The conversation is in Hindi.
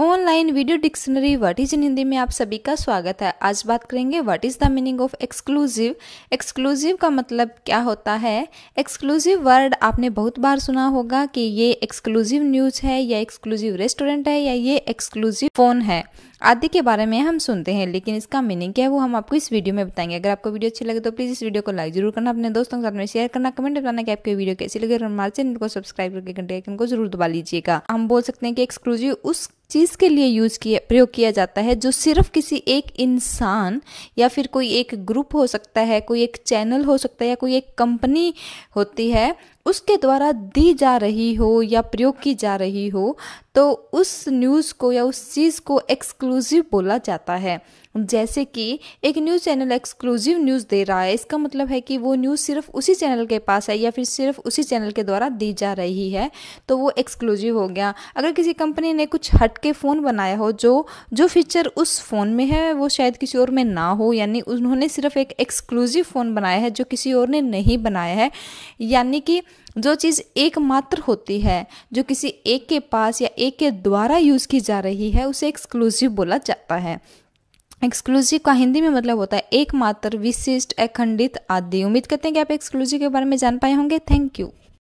online video dictionary what is in Hindi में आप सभी का स्वागत है आज बात करेंगे what is the meaning of exclusive exclusive का मतलब क्या होता है एक्सक्लूसिव वर्ड आपने बहुत बार सुना होगा कि ये एक्सक्लूसिव न्यूज है या एक्सक्लूसिव रेस्टोरेंट है या ये एक्सक्लूसिव फोन है आदि के बारे में हम सुनते हैं लेकिन इसका मीनिंग क्या है वो हम आपको इस वीडियो में बताएंगे अगर आपको वीडियो अच्छी लगे तो प्लीज़ इस वीडियो को लाइक जरूर करना अपने दोस्तों के साथ में शेयर करना कमेंट बताना कि आपकी वीडियो कैसी लगे और हमारे चैनल को सब्सक्राइब करके घंटे को जरूर दबा लीजिएगा हम बोल सकते हैं कि एक्सक्लूसिव उस चीज़ के लिए यूज किया प्रयोग किया जाता है जो सिर्फ किसी एक इंसान या फिर कोई एक ग्रुप हो सकता है कोई एक चैनल हो सकता है या कोई एक कंपनी होती है उसके द्वारा दी जा रही हो या प्रयोग की जा रही हो तो उस न्यूज़ को या उस चीज़ को एक्सक्लूसिव बोला जाता है जैसे कि एक न्यूज़ चैनल एक्सक्लूसिव न्यूज़ दे रहा है इसका मतलब है कि वो न्यूज़ सिर्फ उसी चैनल के पास है या फिर सिर्फ उसी चैनल के द्वारा दी जा रही है तो वो एक्सक्लूसिव हो गया अगर किसी कंपनी ने कुछ हटके फ़ोन बनाया हो जो जो फीचर उस फ़ोन में है वो शायद किसी और में ना हो यानी उन्होंने सिर्फ एक एक्सक्लूसिव फ़ोन बनाया है जो किसी और ने नहीं बनाया है यानी कि जो चीज़ एकमात्र होती है जो किसी एक के पास या एक के द्वारा यूज़ की जा रही है उसे एक्सक्लूसिव बोला जाता है एक्सक्लूसिव का हिंदी में मतलब होता है एकमात्र विशिष्ट अखंडित आदि उम्मीद करते हैं कि आप एक्सक्लूसिव के बारे में जान पाए होंगे थैंक यू